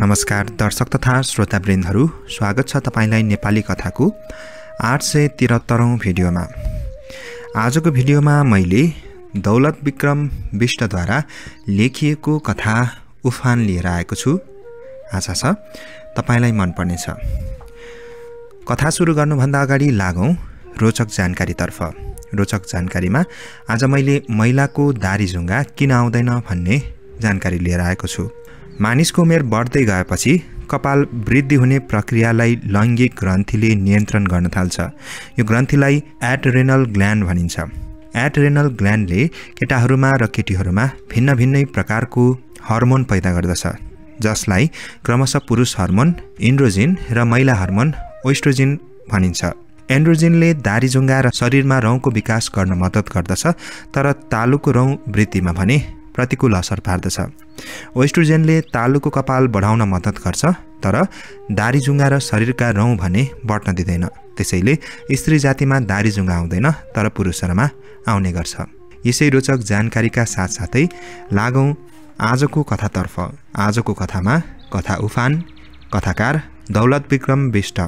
नमस्कार दर्शक तथा श्रोतावृन्दहरू स्वागत छ तपाईँलाई नेपाली कथाको आठ सय त्रिहत्तरौँ भिडियोमा आजको भिडियोमा मैले दौलत विक्रम विष्टद्वारा लेखिएको कथा उफान लिएर आएको छु आशा छ तपाईँलाई मनपर्नेछ कथा सुरु गर्नुभन्दा अगाडि लागौँ रोचक जानकारीतर्फ रोचक जानकारीमा आज मैले महिलाको झुङ्गा किन आउँदैन भन्ने जानकारी लिएर आएको छु मानिसको उमेर बढ्दै गएपछि कपाल वृद्धि हुने प्रक्रियालाई लैङ्गिक ग्रन्थीले नियन्त्रण गर्न थाल्छ यो ग्रन्थीलाई एटरेनल ग्ल्यान्ड भनिन्छ एटरेनल ग्ल्यान्डले केटाहरूमा र केटीहरूमा भिन्न भिन्नै प्रकारको हर्मोन पैदा गर्दछ जसलाई क्रमशः पुरुष हर्मोन इन्ड्रोजिन र महिला हर्मोन ओइस्ट्रोजिन भनिन्छ एन्ड्रोजिनले दारीजुङ्गा र शरीरमा रौँको विकास गर्न मद्दत गर्दछ तर तालुको रौँ वृद्धिमा भने प्रतिकूल असर पार्दछ वेस्ट्रोजेनले तालुको कपाल बढाउन मद्दत गर्छ तर दारीजुङ्गा र शरीरका रौँ भने बट्न दिँदैन त्यसैले स्त्री जातिमा दारीजुङ्गा आउँदैन तर पुरुषहरूमा आउने गर्छ यसै रोचक जानकारीका साथसाथै लागौँ आजको कथातर्फ आजको कथामा कथा उफान कथाकार दौलत विक्रम विष्ट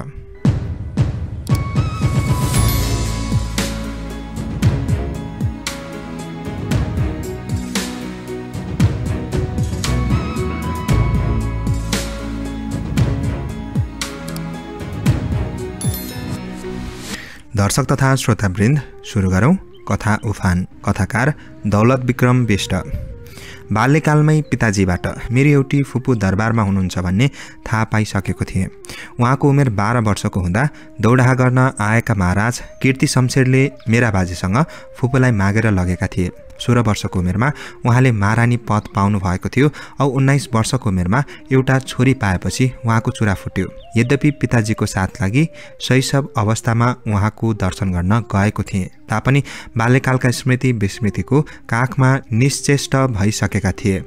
दर्शक तथा श्रोतावृन्द सुरु गरौँ कथा उफान कथाकार दौलत विक्रम विष्ट बाल्यकालमै पिताजीबाट मेरो एउटी फुपू दरबारमा हुनुहुन्छ भन्ने थाहा पाइसकेको थिएँ उहाँको उमेर बाह्र वर्षको हुँदा दौडाहा गर्न आएका महाराज कीर्ति शमशेरले मेरा बाजेसँग फुपूलाई मागेर लगेका थिए सोह्र वर्षको उमेरमा उहाँले महारानी पद पाउनुभएको थियो औ उन्नाइस वर्षको उमेरमा एउटा छोरी पाएपछि उहाँको चुरा फुट्यो यद्यपि पिताजीको साथ लागि शैशव अवस्थामा उहाँको दर्शन गर्न गएको थिएँ तापनि बाल्यकालका स्मृति विस्मृतिको काखमा निश्चेष्ट भइसकेका थिए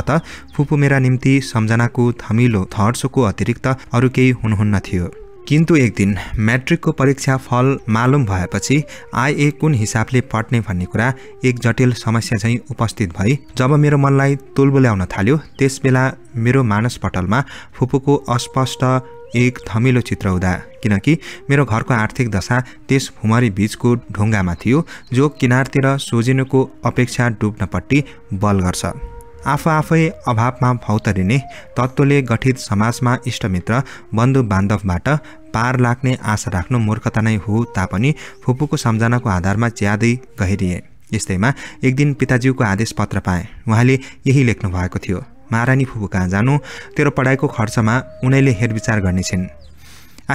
अत फुपू मेरा निम्ति सम्झनाको थमिलो थर्सोको अतिरिक्त अरू केही हुनुहुन्न थियो किन्तु एक दिन म्याट्रिकको परीक्षा फल मालुम भएपछि आइए कुन हिसाबले पढ्ने भन्ने कुरा एक जटिल समस्या चाहिँ उपस्थित भई जब मेरो मनलाई ल्याउन थाल्यो त्यसबेला मेरो मानसपटलमा फुपूको अस्पष्ट एक थमिलो चित्र हुँदा किनकि मेरो घरको आर्थिक दशा त्यस फुमरी बिचको ढुङ्गामा थियो जो किनारतिर सोझिनुको अपेक्षा डुब्नपट्टि बल गर्छ आफू आफै अभावमा फौतरिने तत्त्वले गठित समाजमा इष्टमित्र बन्धु बान्धवबाट पार लाग्ने आशा राख्नु मूर्खता नै हो तापनि फुपूको सम्झनाको आधारमा ज्यादै गहिरिए यस्तैमा एक दिन पिताज्यूको आदेश पत्र पाएँ उहाँले यही लेख्नु भएको थियो महारानी फुपू कहाँ जानु तेरो पढाइको खर्चमा उनैले हेरविचार गर्नेछिन्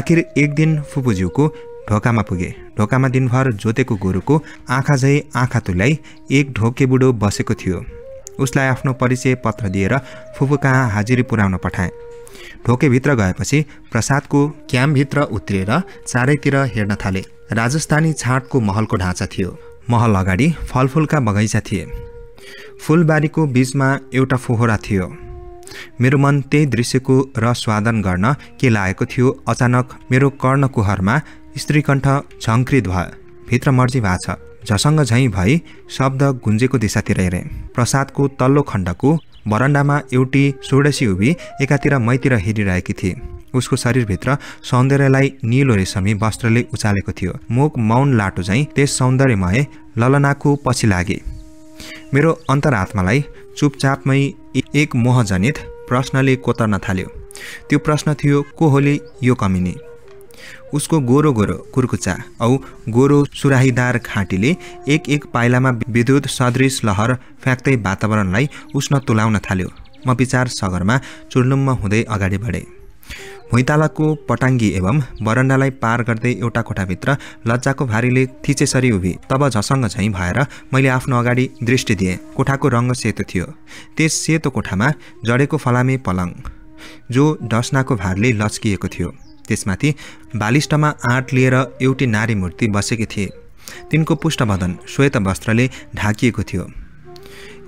आखिर एक दिन फुपूज्यूको ढोकामा पुगे ढोकामा दिनभर जोतेको गोरुको आँखा झै आँखा तुल्याई एक ढोके बुढो बसेको थियो उसलाई आफ्नो परिचय पत्र दिएर फुपू कहाँ हाजिरी पुर्याउन पठाएँ ढोकेभित्र गएपछि प्रसादको क्याम्पभित्र उत्रिएर चारैतिर हेर्न थाले राजस्थानी छाँटको महलको ढाँचा थियो महल अगाडि फलफुलका बगैँचा थिए फुलबारीको बिचमा एउटा फोहोरा थियो मेरो मन त्यही दृश्यको र स्वादन गर्न के लागेको थियो अचानक मेरो कर्णकुहरमा स्त्रीकण्ठ झङ्कृत भयो भित्र मर्जी भएको छ झसङ्ग झैँ भई शब्द गुन्जेको दिशातिर हेरे प्रसादको तल्लो खण्डको बरन्डामा एउटी सोडसी उभि एकातिर मैतिर हेरिरहेकी थिए उसको शरीरभित्र सौन्दर्यलाई निलो रेशमी वस्त्रले उचालेको थियो मुख मौन लाटो झैँ त्यस सौन्दर्यमय ललनाको पछि लागे मेरो अन्तरात्मालाई चुपचापमै एक मोहजनित प्रश्नले कोतर्न थाल्यो त्यो प्रश्न थियो को होली यो कमिनी उसको गोरो गोरो कुर्कुचा औ गोरो सुराहीदार खाँटीले एक एक पाइलामा विद्युत सदृश लहर फ्याँक्दै वातावरणलाई उष्ण तुलाउन थाल्यो म विचार सगरमा चुर्लुम्म हुँदै अगाडि बढेँ भुइँतालाको पटाङ्गी एवं बरन्डालाई पार गर्दै एउटा कोठाभित्र लज्जाको भारीले थिचेसरी उभि तब झसङ्ग झैँ भएर मैले आफ्नो अगाडि दृष्टि दिएँ कोठाको रङ्ग सेतो थियो त्यस सेतो कोठामा जडेको फलामे पलङ जो डस्नाको भारले लच्किएको थियो त्यसमाथि बालिष्टमा आँट लिएर एउटी नारी मूर्ति बसेकी थिए तिनको पुष्ठबदन श्वेत वस्त्रले ढाकिएको थियो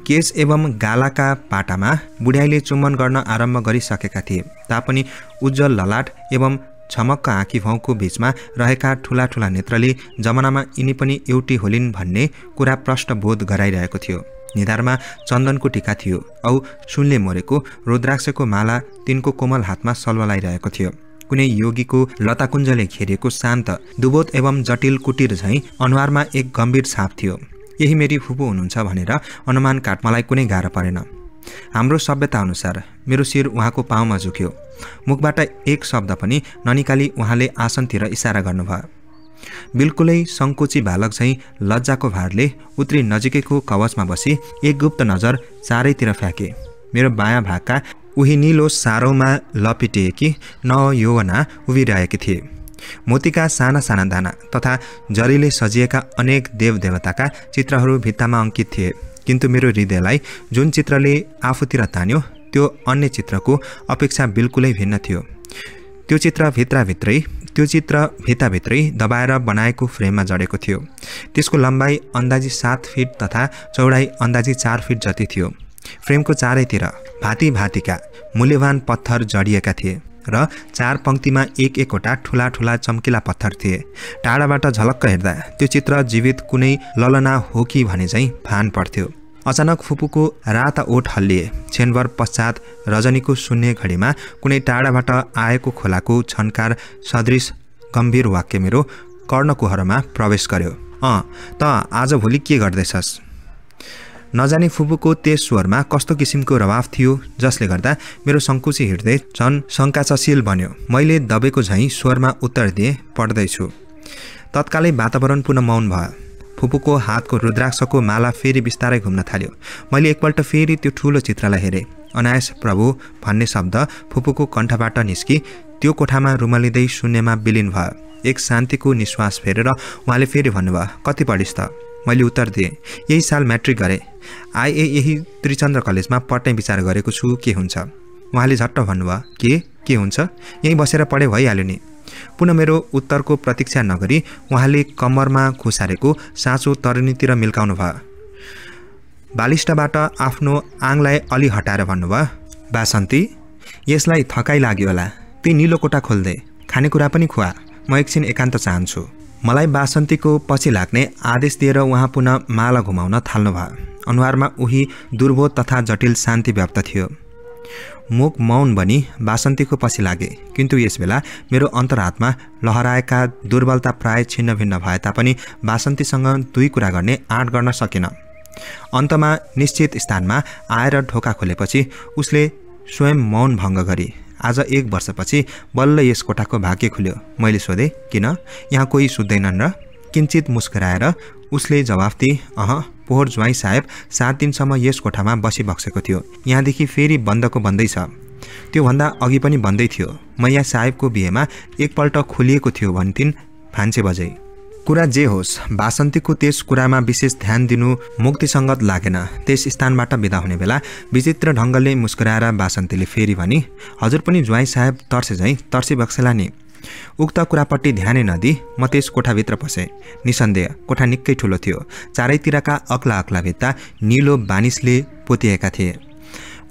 केश एवं गालाका पाटामा बुढ्याइले चुम्बन गर्न आरम्भ गरिसकेका थिए तापनि उज्जवल ललाट एवं छमक्क आँखी भाउको बिचमा रहेका ठुला ठुला नेत्रले जमानामा यिनी पनि एउटी होलिन् भन्ने कुरा बोध गराइरहेको थियो निधारमा चन्दनको टिका थियो औ सुनले मरेको रुद्राक्षको माला तिनको कोमल हातमा सल्वलाइरहेको थियो कुनै योगीको लताकुञ्जले घेरिएको शान्त दुबोध एवं जटिल कुटीर झैँ अनुहारमा एक गम्भीर छाप थियो यही मेरी फुपू हुनुहुन्छ भनेर अनुमान काट मलाई कुनै गाह्रो परेन हाम्रो सभ्यताअनुसार मेरो शिर उहाँको पाउमा झुक्यो मुखबाट एक शब्द पनि ननिकाली उहाँले आसनतिर इसारा गर्नुभयो बिल्कुलै सङ्कुची बालक झैँ लज्जाको भारले उत्री नजिकैको कवचमा बसी एक गुप्त नजर चारैतिर फ्याँके मेरो बायाँ भागका उही निलो सारोमा लपेटिएकी नयौवना उभिरहेकी थिए मोतीका साना साना दाना तथा जरीले सजिएका अनेक देवदेवताका चित्रहरू भित्तामा अङ्कित थिए किन्तु मेरो हृदयलाई जुन चित्रले आफूतिर तान्यो त्यो अन्य चित्रको अपेक्षा बिल्कुलै भिन्न थियो त्यो चित्र भित्रभित्रै त्यो चित्र भित्ताभित्रै दबाएर बनाएको फ्रेममा जडेको थियो त्यसको लम्बाइ अन्दाजी सात फिट तथा चौडाइ अन्दाजी चार फिट जति थियो फ्रेमको चारैतिर भाँती भाँतिका मूल्यवान पत्थर जडिएका थिए र चार पङ्क्तिमा एक एकवटा ठुला ठुला चम्किला पत्थर थिए टाढाबाट झलक्क हेर्दा त्यो चित्र जीवित कुनै ललना हो कि भने चाहिँ भान पर्थ्यो अचानक फुपूको रात ओठ हल्लिए छेनभर पश्चात रजनीको शून्य घडीमा कुनै टाढाबाट आएको खोलाको छनकार सदृश गम्भीर वाक्य मेरो कर्णकुहरमा प्रवेश गर्यो अँ त आजभोलि के गर्दैछस् नजाने फुपूको त्यस स्वरमा कस्तो किसिमको रवाब थियो जसले गर्दा मेरो सङ्कुची हृदय झन् शङ्काचशील बन्यो मैले दबेको झैँ स्वरमा उत्तर दिएँ पढ्दैछु तत्कालै वातावरण पुनः मौन भयो फुपूको हातको रुद्राक्षको माला फेरि बिस्तारै घुम्न थाल्यो मैले एकपल्ट फेरि त्यो ठुलो चित्रलाई हेरेँ अनायस प्रभु भन्ने शब्द फुपूको कण्ठबाट निस्की त्यो कोठामा रुमलिँदै शून्यमा विलिन भयो एक शान्तिको निश्वास फेरेर उहाँले फेरि भन्नुभयो कति पढिस् त मैले उत्तर दिएँ यही साल म्याट्रिक गरेँ आइए यही त्रिचन्द्र कलेजमा पढ्ने विचार गरेको छु के हुन्छ उहाँले झट्ट भन्नुभयो के के हुन्छ यहीँ बसेर पढे भइहाल्यो नि पुनः मेरो उत्तरको प्रतीक्षा नगरी उहाँले कम्मरमा खुसारेको साँचो तरणीतिर मिल्काउनु भयो बालिष्टबाट आफ्नो आङलाई अलि हटाएर भन्नुभयो बासन्ती यसलाई थकाइ लाग्यो होला त्यही निलो कोटा खोल्दै खानेकुरा पनि खुवा म एकछिन एकान्त चाहन्छु मलाई बासन्तीको पछि लाग्ने आदेश दिएर उहाँ पुनः माला घुमाउन थाल्नुभयो अनुहारमा उही दुर्बोध तथा जटिल शान्ति व्याप्त थियो मुख मौन बनी बासन्तीको पछि लागे किन्तु यसबेला मेरो अन्तरात्मा लहराएका दुर्बलता प्राय छिन्नभिन्न भए तापनि बासन्तीसँग दुई कुरा गर्ने आँट गर्न सकेन अन्तमा निश्चित स्थानमा आएर ढोका खोलेपछि उसले स्वयं मौन भङ्ग गरी आज एक वर्षपछि बल्ल यस कोठाको भाग्य खुल्यो मैले सोधेँ किन यहाँ कोही सुत्दैनन् र किन्चित मुस्कुराएर उसले जवाफ दिए अह पोहोर ज्वाइँ साहेब सात दिनसम्म यस कोठामा बसिबसेको थियो यहाँदेखि फेरि बन्दको बन्दै छ त्योभन्दा अघि पनि बन्दै थियो मैया साहेबको बिहेमा एकपल्ट खोलिएको थियो भन्थिन् फान्से बजै कुरा जे होस् बासन्तीको त्यस कुरामा विशेष ध्यान दिनु मुक्तिसङ्गत लागेन त्यस स्थानबाट विदा हुने बेला विचित्र ढङ्गले मुस्कुराएर बासन्तीले फेरि भने हजुर पनि ज्वाइँ साहेब तर्से झैँ तर्सी बक्सेला नि उक्त कुरापट्टि ध्यानै नदी म त्यस कोठाभित्र पसेँ निसन्देह कोठा निकै ठुलो थियो चारैतिरका अक्ला अग्ला भित्ता निलो बानिसले पोतिएका थिए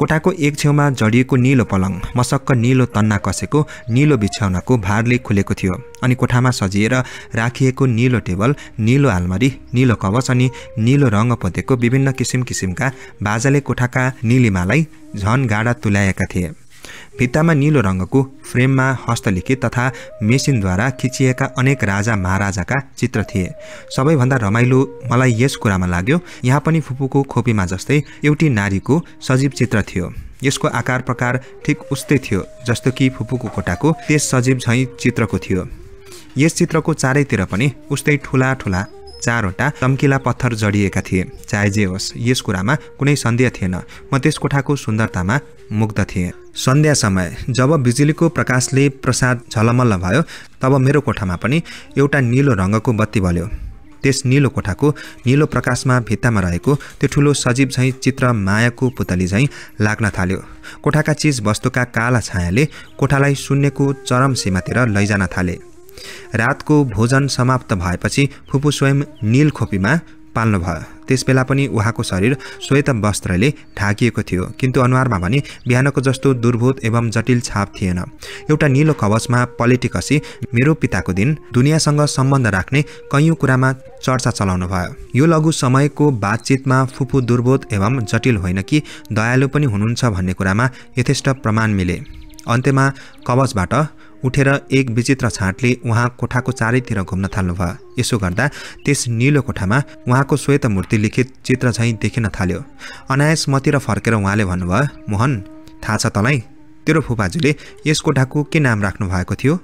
कोठाको एक छेउमा जडिएको निलो पलङ मसक्क निलो तन्ना कसेको निलो बिछ्याउनको भारले खुलेको थियो अनि कोठामा सजिएर राखिएको निलो टेबल निलो आलमारी निलो कवच अनि निलो रङ पोतेको विभिन्न किसिम किसिमका बाजाले कोठाका निलिमालाई झन गाडा तुल्याएका थिए भित्तामा निलो रङ्गको फ्रेममा हस्तलिखित तथा मेसिनद्वारा खिचिएका अनेक राजा महाराजाका चित्र थिए सबैभन्दा रमाइलो मलाई यस कुरामा लाग्यो यहाँ पनि फुपूको खोपीमा जस्तै एउटी नारीको सजीव चित्र थियो यसको आकार प्रकार ठिक उस्तै थियो जस्तो कि फुपूको कोटाको त्यस सजीव झैँ चित्रको थियो यस चित्रको चारैतिर पनि उस्तै ठुला ठुला चारवटा चम्किला पत्थर जडिएका थिए चाहे जे होस् यस कुरामा कुनै सन्देह थिएन म त्यस कोठाको सुन्दरतामा मुग्ध थिएँ सन्ध्या समय जब बिजुलीको प्रकाशले प्रसाद झलमल्ल भयो तब मेरो कोठामा पनि एउटा निलो रङ्गको बत्ती बल्यो त्यस निलो कोठाको निलो प्रकाशमा भित्तामा रहेको त्यो ठुलो सजीव झैँ चित्र मायाको पुतली झैँ लाग्न थाल्यो कोठाका चिज वस्तुका काला छायाले कोठालाई शून्यको चरम सीमातिर लैजान थाले रातको भोजन समाप्त भएपछि फुपू स्वयं खोपीमा पाल्नुभयो त्यसबेला पनि उहाँको शरीर श्वेत वस्त्रले ढाकिएको थियो किन्तु अनुहारमा भने बिहानको जस्तो दुर्भूत एवं जटिल छाप थिएन एउटा निलो कवचमा पलेटिकसी मेरो पिताको दिन दुनियाँसँग सम्बन्ध राख्ने कैयौँ कुरामा चर्चा चलाउनु भयो यो लघु समयको बातचितमा फुपू दुर्बोध एवं जटिल होइन कि दयालु पनि हुनुहुन्छ भन्ने कुरामा यथेष्ट प्रमाण मिले अन्त्यमा कवचबाट उठेर एक विचित्र छाँटले उहाँ कोठाको चारैतिर घुम्न थाल्नुभयो यसो गर्दा त्यस निलो कोठामा उहाँको श्वेत मूर्ति लिखित चित्र झैँ देखिन थाल्यो अनायास मतिर फर्केर उहाँले भन्नुभयो मोहन थाहा छ तँलाई तेरो फुपाजुले यस कोठाको के नाम राख्नु भएको थियो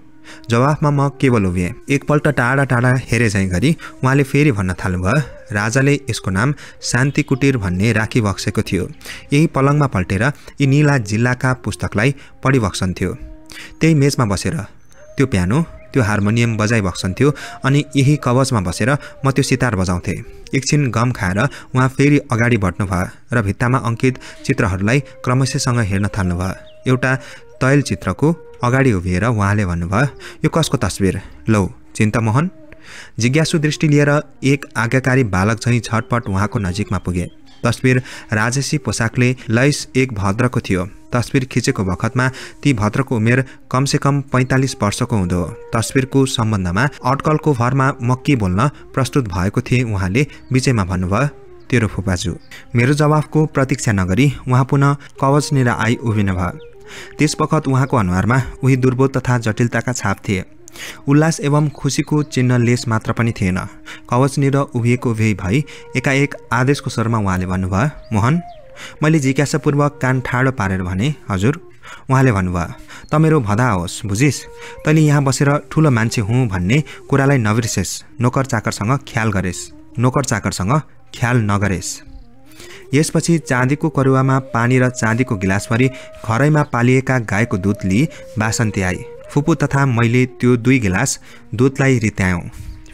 जवाफमा म केवल उभिएँ एकपल्ट टाढा टाढा हेरे झैँ गरी उहाँले फेरि भन्न थाल्नुभयो राजाले यसको नाम शान्ति कुटीर भन्ने राखी बक्सेको थियो यही पलङमा पल्टेर यी निला जिल्लाका पुस्तकलाई पढिबक्सन्थ्यो त्यही मेजमा बसेर त्यो प्यानो त्यो हार्मोनियम बजाइबक्सन्थ्यो अनि यही कवचमा बसेर म त्यो सितार बजाउँथेँ एकछिन गम खाएर उहाँ फेरि अगाडि बढ्नु भयो र भित्तामा अङ्कित चित्रहरूलाई क्रमशःसँग हेर्न थाल्नुभयो एउटा तैल चित्रको अगाडि उभिएर उहाँले भन्नुभयो यो कसको तस्विर लौ चिन्तामोहन जिज्ञासु दृष्टि लिएर एक आज्ञाकारी बालक झैँ छटपट उहाँको नजिकमा पुगे तस्विर राजसी पोसाकले लैस एक भद्रको थियो तस्विर खिचेको बखतमा ती भद्रको उमेर कमसेकम कम पैँतालिस वर्षको हुँदो तस्विरको सम्बन्धमा अड्कलको भरमा म के बोल्न प्रस्तुत भएको थिएँ उहाँले विजयमा भन्नुभयो तेरो फुपाजु मेरो जवाफको प्रतीक्षा नगरी उहाँ पुनः निर आई उभिनुभयो त्यसवखत उहाँको अनुहारमा उही दुर्बोध तथा जटिलताका छाप थिए उल्लास एवं खुसीको चिन्ह लेस मात्र पनि थिएन कवचनिर उभिएको उभिए भई एकाएक आदेशको स्वरमा उहाँले भन्नुभयो मोहन मैले जिज्ञासापूर्वक कान ठाडो पारेर भने हजुर उहाँले भन्नुभयो त मेरो भदा होस् बुझिस् तैँले यहाँ बसेर ठुलो मान्छे हुँ भन्ने कुरालाई नबिर्सेस् नोकर चाकरसँग ख्याल गरेस् नोकर चाकरसँग ख्याल नगरेस् यसपछि चाँदीको करुवामा पानी र चाँदीको गिलासभरि घरैमा पालिएका गाईको दुध लिई बासन्ती आई फुपू तथा मैले त्यो दुई गिलास दुधलाई रित्यायौँ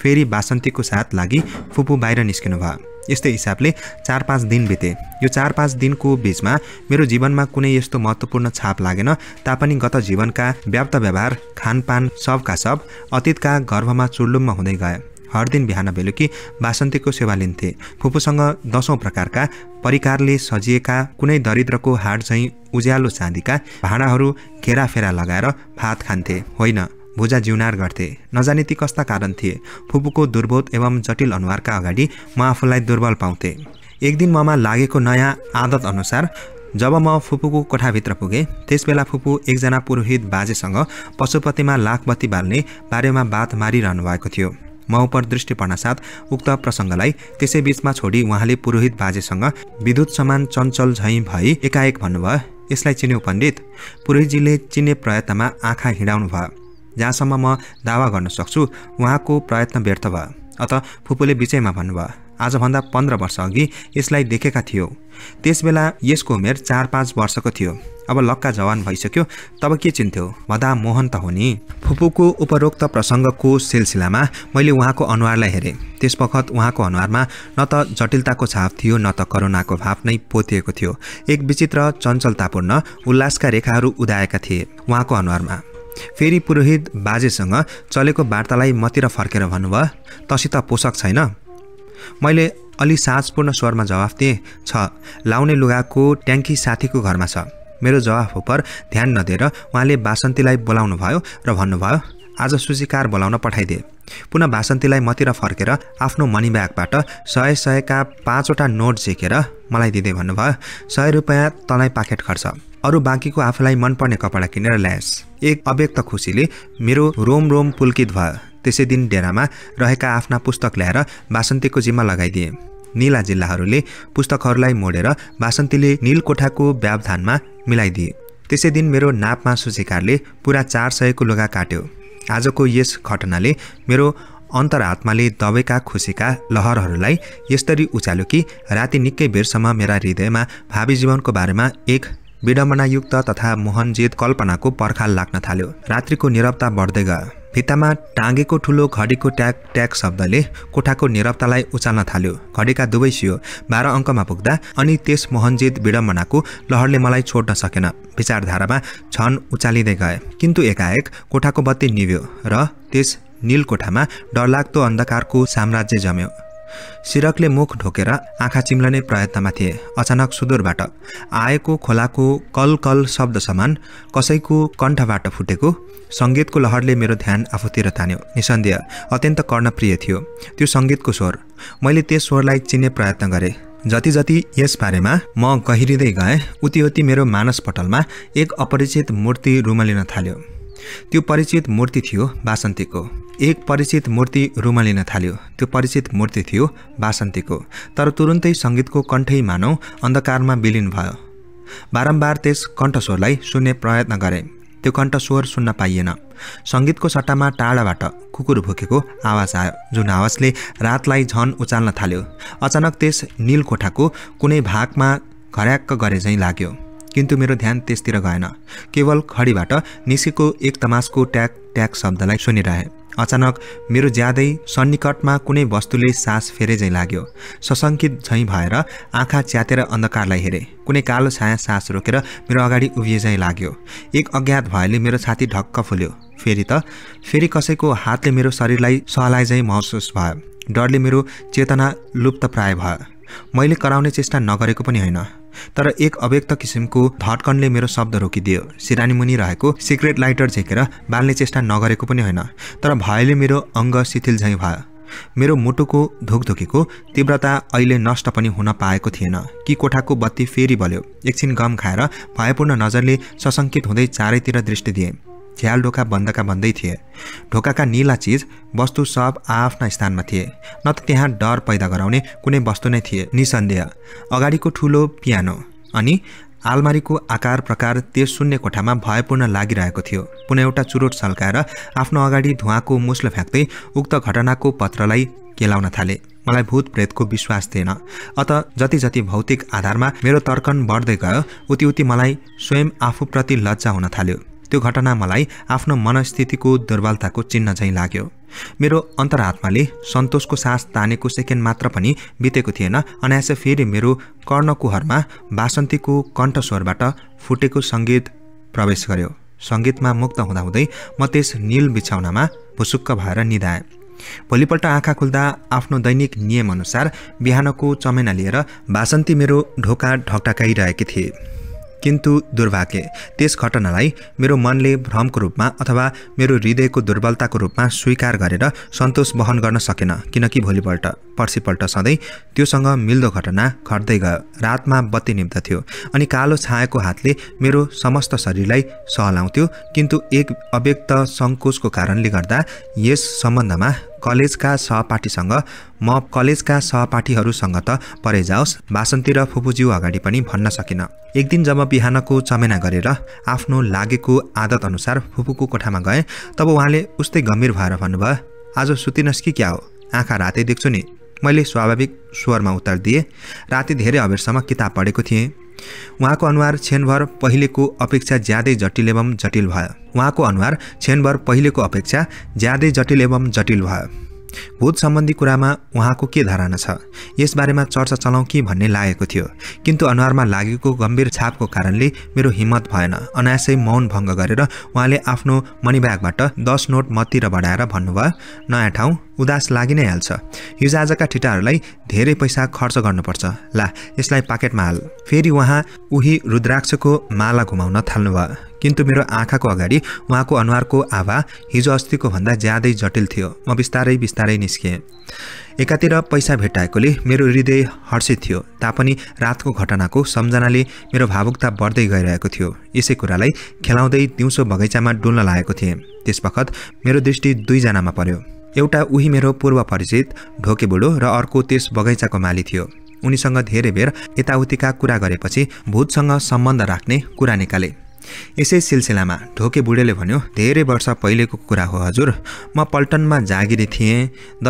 फेरि बासन्तीको साथ लागि फुपू बाहिर निस्किनु भयो यस्तै हिसाबले चार पाँच दिन बिते यो चार पाँच दिनको बिचमा मेरो जीवनमा कुनै यस्तो महत्त्वपूर्ण छाप लागेन तापनि गत जीवनका व्याप्त व्यवहार खानपान सबका सब अतीतका गर्भमा चुर्लुम्म हुँदै गए हर दिन बिहान बेलुकी बासन्तीको सेवा लिन्थे फुपूसँग दसौँ प्रकारका परिकारले सजिएका कुनै दरिद्रको हाट झैँ उज्यालो चाँदीका भाँडाहरू घेराफेरा लगाएर भात खान्थे होइन भुजा जिउनार गर्थे नजाने ती कस्ता कारण थिए फुपूको दुर्बोध एवं जटिल अनुहारका अगाडि म आफूलाई दुर्बल पाउँथे एक दिन ममा लागेको नयाँ आदत अनुसार जब म फुपूको कोठाभित्र पुगेँ त्यसबेला फुपू एकजना पुरोहित बाजेसँग पशुपतिमा लाखबत्ती बाल्ने बारेमा बात मारिरहनु भएको थियो म उप दृष्टि पर्नासाथ उक्त प्रसङ्गलाई त्यसै बिचमा छोडी उहाँले पुरोहित बाजेसँग विद्युत समान चञ्चल झैँ भई एकाएक भन्नुभयो यसलाई चिन्यौ पण्डित पुरोहितजीले चिन्ने प्रयत्नमा आँखा हिँडाउनु भयो जहाँसम्म म दावा गर्न सक्छु उहाँको प्रयत्न व्यर्थ भयो अत फुपूले विषयमा भन्नुभयो आजभन्दा पन्ध्र अघि यसलाई देखेका थियो त्यसबेला यसको उमेर चार पाँच वर्षको थियो अब लक्का जवान भइसक्यो तब के चिन्थ्यो भदा मोहन त हो नि फुपूको उपरोक्त प्रसङ्गको सिलसिलामा मैले उहाँको अनुहारलाई हेरेँ त्यसवखत उहाँको अनुहारमा न त जटिलताको छाप थियो न त करुणाको भाव नै पोतिएको थियो एक विचित्र चञ्चलतापूर्ण उल्लासका रेखाहरू उदाएका थिए उहाँको अनुहारमा फेरि पुरोहित बाजेसँग चलेको वार्तालाई मतिर फर्केर भन्नुभयो तसित पोषक छैन मैले अलि साँझपूर्ण स्वरमा जवाफ दिएँ छ लाउने लुगाको ट्याङ्की साथीको घरमा छ मेरो जवाफ उपर ध्यान नदिएर उहाँले बासन्तीलाई बोलाउनु भयो र भन्नुभयो आज सूचीकार बोलाउन पठाइदिए पुनः बासन्तीलाई मतिर फर्केर आफ्नो मनी ब्यागबाट सय सयका पाँचवटा नोट झिकेर मलाई दिँदै भन्नुभयो सय रुपियाँ तँलाई पाकेट खर्च अरू बाँकीको आफूलाई मनपर्ने कपडा किनेर ल्याएस एक अव्यक्त खुसीले मेरो रोम रोम पुल्कित भयो त्यसै दिन डेरामा रहेका आफ्ना पुस्तक ल्याएर बासन्तीको जिम्मा लगाइदिए निला जिल्लाहरूले पुस्तकहरूलाई मोडेर बासन्तीले कोठाको व्यवधानमा मिलाइदिए त्यसै दिन मेरो नापमा सूचीकारले पुरा चार सयको लुगा काट्यो आजको यस घटनाले मेरो अन्तरात्माले दबेका खुसीका लहरहरूलाई यसरी उचाल्यो कि राति निकै बेरसम्म मेरा हृदयमा भावी जीवनको बारेमा एक विडम्बनायुक्त तथा मोहनजित कल्पनाको पर्खाल लाग्न थाल्यो रात्रिको निरवता बढ्दै गयो भित्तामा टाँगेको ठुलो घडीको ट्याक ट्याक शब्दले कोठाको निरवतालाई उचाल्न थाल्यो घडीका दुवै सियो बाह्र अङ्कमा पुग्दा अनि त्यस मोहनजित विडम्बनाको लहरले मलाई छोड्न सकेन विचारधारामा छन उचालिँदै गए किन्तु एकाएक कोठाको बत्ती निभ्यो र त्यस नीलकोठामा डरलाग्दो अन्धकारको साम्राज्य जम्यो सिरकले मुख ढोकेर आँखा चिम्लने प्रयत्नमा थिए अचानक सुदूरबाट आएको खोलाको कल कल शब्द समान कसैको कण्ठबाट फुटेको सङ्गीतको लहरले मेरो ध्यान आफूतिर तान्यो निसन्देह अत्यन्त कर्णप्रिय थियो त्यो सङ्गीतको स्वर मैले त्यस स्वरलाई चिन्ने प्रयत्न गरेँ जति जति यसबारेमा म गहिरिँदै गएँ उति उति मेरो मानसपटलमा एक अपरिचित मूर्ति रुमलिन थाल्यो त्यो परिचित मूर्ति थियो बासन्तीको एक परिचित मूर्ति रुमलिन थाल्यो त्यो परिचित मूर्ति थियो बासन्तीको तर तुरुन्तै सङ्गीतको कण्ठै मानौ अन्धकारमा विलिन भयो बारम्बार त्यस कण्ठस्वरलाई सुन्ने प्रयत्न गरे त्यो कण्ठस्वर सुन्न पाइएन सङ्गीतको सट्टामा टाढाबाट कुकुर भोकेको आवाज आयो जुन आवाजले रातलाई झन उचाल्न थाल्यो अचानक त्यस नीलकोठाको कुनै भागमा घर्याक्क गरे झैँ लाग्यो किन्तु मेरो ध्यान त्यसतिर गएन केवल खडीबाट निस्केको एक तमासको ट्याक ट्याक शब्दलाई सुनिरहे अचानक मेरो ज्यादै सन्निकटमा कुनै वस्तुले सास फेरे झैँ लाग्यो सशङ्कित झैँ भएर आँखा च्यातेर अन्धकारलाई हेरेँ कुनै कालो छाया सास रोकेर मेरो अगाडि उभिए झैँ लाग्यो एक अज्ञात भएले मेरो छाती ढक्क फुल्यो फेरि त फेरि कसैको हातले मेरो शरीरलाई सहलाइझैँ महसुस भयो डरले मेरो चेतना लुप्त प्राय भयो मैले कराउने चेष्टा नगरेको पनि होइन तर एक अव्यक्त किसिमको धटकनले मेरो शब्द रोकिदियो सिरानी मुनि रहेको सिक्रेट लाइटर झेकेर बाल्ने चेष्टा नगरेको पनि होइन तर भएले मेरो अङ्ग शिथिल झैँ भयो मेरो मुटुको धुकधुकीको तीव्रता अहिले नष्ट पनि हुन पाएको थिएन कि कोठाको बत्ती फेरि बल्यो एकछिन गम खाएर भयपूर्ण नजरले सशङ्कित हुँदै चारैतिर दृष्टि दिएँ झ्याल ढोका बन्दका बन्दै थिए ढोकाका निला चिज वस्तु सब आआफ्ना स्थानमा थिए न त त्यहाँ डर पैदा गराउने कुनै वस्तु नै थिए निसन्देह अगाडिको ठुलो पियानो अनि आलमारीको आकार प्रकार त्यस शून्य कोठामा भयपूर्ण लागिरहेको थियो पुनः एउटा चुरोट सल्काएर आफ्नो अगाडि धुवाको मुस्लो फ्याँक्दै उक्त घटनाको पत्रलाई केलाउन थाले मलाई भूत प्रेतको विश्वास थिएन अत जति जति भौतिक आधारमा मेरो तर्कन बढ्दै गयो उति उति मलाई स्वयं आफूप्रति लज्जा हुन थाल्यो त्यो घटना मलाई आफ्नो मनस्थितिको दुर्बलताको चिन्ह झैँ लाग्यो मेरो अन्तरात्माले सन्तोषको सास तानेको सेकेन्ड मात्र पनि बितेको थिएन अनायास फेरि मेरो कर्णकुहरमा बासन्तीको कण्ठस्वरबाट फुटेको सङ्गीत प्रवेश गर्यो सङ्गीतमा मुक्त हुँदाहुँदै म त्यस निल बिछाउनामा भुसुक्क भएर निधाएँ भोलिपल्ट आँखा खुल्दा आफ्नो दैनिक नियमअनुसार बिहानको चमेना लिएर बासन्ती मेरो ढोका ढकढकाइरहेकी थिए किन्तु दुर्भाग्य त्यस घटनालाई मेरो मनले भ्रमको रूपमा अथवा मेरो हृदयको दुर्बलताको रूपमा स्वीकार गरेर सन्तोष बहन गर्न सकेन किनकि भोलिपल्ट पर्सिपल्ट सधैँ त्योसँग मिल्दो घटना घट्दै गयो रातमा बत्ती निप्दथ्यो अनि कालो छायाको हातले मेरो समस्त शरीरलाई सहलाउँथ्यो किन्तु एक अव्यक्त सङ्कोचको कारणले गर्दा यस सम्बन्धमा कलेजका सहपाठीसँग म कलेजका सहपाठीहरूसँग त परे जाओस् बासन्ती र फुपूज्यू अगाडि पनि भन्न सकिनँ एक दिन जब बिहानको चमेना गरेर आफ्नो लागेको आदतअनुसार फुपूको कोठामा गएँ तब उहाँले उस्तै गम्भीर भएर भन्नुभयो आज सुतिनस् कि क्या हो आँखा रातै देख्छु नि मैले स्वाभाविक स्वरमा उत्तर दिएँ राति धेरै अबेरसम्म किताब पढेको थिएँ उहाँको अनुहार छेनभर पहिलेको अपेक्षा ज्यादै जटिल एवं जटिल भयो उहाँको अनुहार छेनभर पहिलेको अपेक्षा ज्यादै जटिल एवं जटिल भयो भूत सम्बन्धी कुरामा उहाँको के धारणा छ यसबारेमा चर्चा चलाउँ कि भन्ने लागेको थियो किन्तु अनुहारमा लागेको गम्भीर छापको कारणले मेरो हिम्मत भएन अनायासै मौन भङ्ग गरेर उहाँले आफ्नो मनीब्यागबाट दस नोट मतिर बढाएर भन्नुभयो नयाँ ठाउँ उदास लागि नै हाल्छ हिजोआजका ठिटाहरूलाई धेरै पैसा खर्च गर्नुपर्छ ला यसलाई पाकेटमा हाल फेरि उहाँ उही रुद्राक्षको माला घुमाउन थाल्नुभयो किन्तु मेरो आँखाको अगाडि उहाँको अनुहारको आभा हिजो अस्तिको भन्दा ज्यादै जटिल थियो म बिस्तारै बिस्तारै निस्किएँ एकातिर पैसा भेटाएकोले मेरो हृदय हर्षित थियो तापनि रातको घटनाको सम्झनाले मेरो भावुकता बढ्दै गइरहेको थियो यसै कुरालाई खेलाउँदै दिउँसो बगैँचामा डुल्न लागेको थिएँ त्यसवखत मेरो दृष्टि दुईजनामा पर्यो एउटा उही मेरो पूर्व परिचित ढोकेबुडो र अर्को त्यस बगैँचाको माली थियो उनीसँग धेरै बेर यताउतिका कुरा गरेपछि भूतसँग सम्बन्ध राख्ने कुरा निकाले यसै सिलसिलामा ढोके बुढेले भन्यो धेरै वर्ष पहिलेको कुरा हो हजुर म पल्टनमा जागिरी थिएँ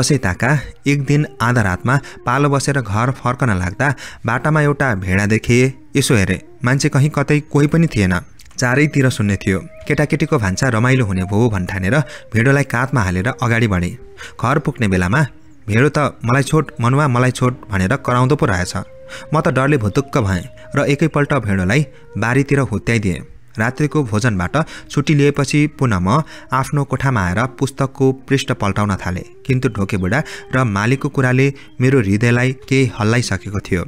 दसैँ ताका एक दिन आधा रातमा पालो बसेर घर फर्कन लाग्दा बाटामा एउटा भेडा देखेँ यसो हेरेँ मान्छे कहीँ कतै कोही पनि थिएन चारैतिर सुन्ने थियो केटाकेटीको भान्सा रमाइलो हुने भयो भन्ठानेर भेडोलाई काँधमा हालेर अगाडि बढेँ घर पुग्ने बेलामा भेडो त मलाई छोट मनुवा मलाई छोट भनेर कराउँदो पो रहेछ म त डरले भुतुक्क भएँ र एकैपल्ट भेडोलाई बारीतिर हुत्याइदिएँ रात्रिको भोजनबाट छुट्टी लिएपछि पुनः म आफ्नो कोठामा आएर पुस्तकको पृष्ठ पल्टाउन थालेँ किन्तु ढोकेबुढा र मालिकको कुराले मेरो हृदयलाई केही हल्लाइसकेको थियो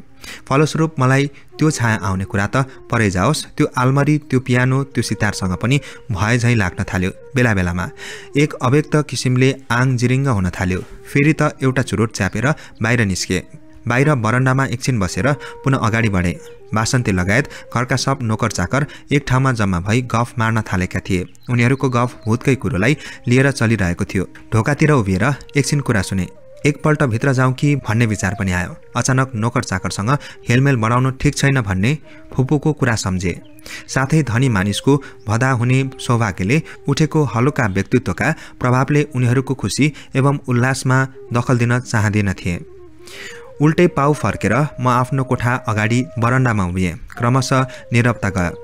फलस्वरूप मलाई त्यो छाया आउने कुरा त परै जाओस् त्यो आलमरी त्यो पियानो त्यो सितारसँग पनि भय झैँ लाग्न थाल्यो बेला बेलामा एक अव्यक्त किसिमले आङ जिरिङ्ग हुन थाल्यो फेरि त एउटा चुरोट च्यापेर बाहिर निस्किए बाहिर बरन्डामा एकछिन बसेर पुनः अगाडि बढे बासन्ती लगायत घरका सब नोकर चाकर एक ठाउँमा जम्मा भई गफ मार्न थालेका थिए उनीहरूको गफ भूतकै कुरोलाई लिएर चलिरहेको थियो ढोकातिर उभिएर एकछिन कुरा सुने एकपल्ट भित्र जाउँ कि भन्ने विचार पनि आयो अचानक नोकर चाकरसँग हेलमेल बढाउनु ठिक छैन भन्ने फुपूको कुरा सम्झे साथै धनी मानिसको भदा हुने सौभाग्यले उठेको हलुका व्यक्तित्वका प्रभावले उनीहरूको खुसी एवं उल्लासमा दखल दिन थिए उल्टै पाउ फर्केर म आफ्नो कोठा अगाडि बरन्डामा उभिएँ क्रमशः निरप्ता गयो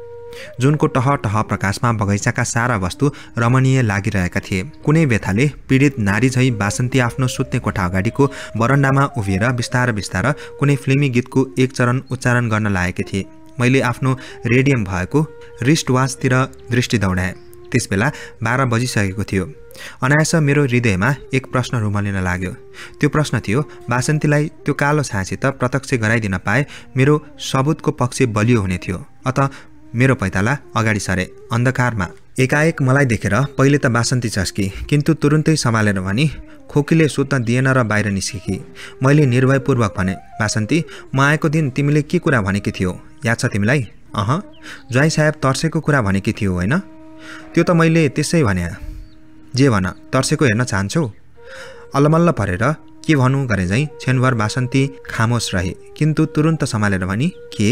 जुनको टह टह प्रकाशमा बगैँचाका सारा वस्तु रमणीय लागिरहेका थिए कुनै व्यथाले पीडित नारी झै बासन्ती आफ्नो सुत्ने कोठा अगाडिको बरन्डामा उभिएर बिस्तार बिस्तार कुनै फिल्मी गीतको एक चरण उच्चारण गर्न लागेकी थिए मैले आफ्नो रेडियम भएको रिस्ट वाचतिर दृष्टि दौडाएँ त्यसबेला बाह्र बजिसकेको थियो अनायास मेरो हृदयमा एक प्रश्न रुमलिन लाग्यो त्यो प्रश्न थियो बासन्तीलाई त्यो कालो छाँसित प्रत्यक्ष गराइदिन पाए मेरो सबुतको पक्ष बलियो हुने थियो अत मेरो पैताला अगाडि सरे अन्धकारमा एकाएक मलाई देखेर पहिले त बासन्ती चस्की किन्तु तुरुन्तै सम्हालेर भने खोकीले सुत्न दिएन र बाहिर निस्केकी मैले निर्भयपूर्वक भने बासन्ती म आएको दिन तिमीले के कुरा भनेकी थियो याद छ तिमीलाई अह ज्वाइँ साहेब तर्सेको कुरा भनेकी थियो होइन त्यो त मैले त्यसै भने जे भन तर्सेको हेर्न चाहन्छौ अल्लमल्ल परेर के भनौँ गरे झैँ छेनभर बासन्ती खामोस रहे किन्तु तुरुन्त सम्हालेर भने के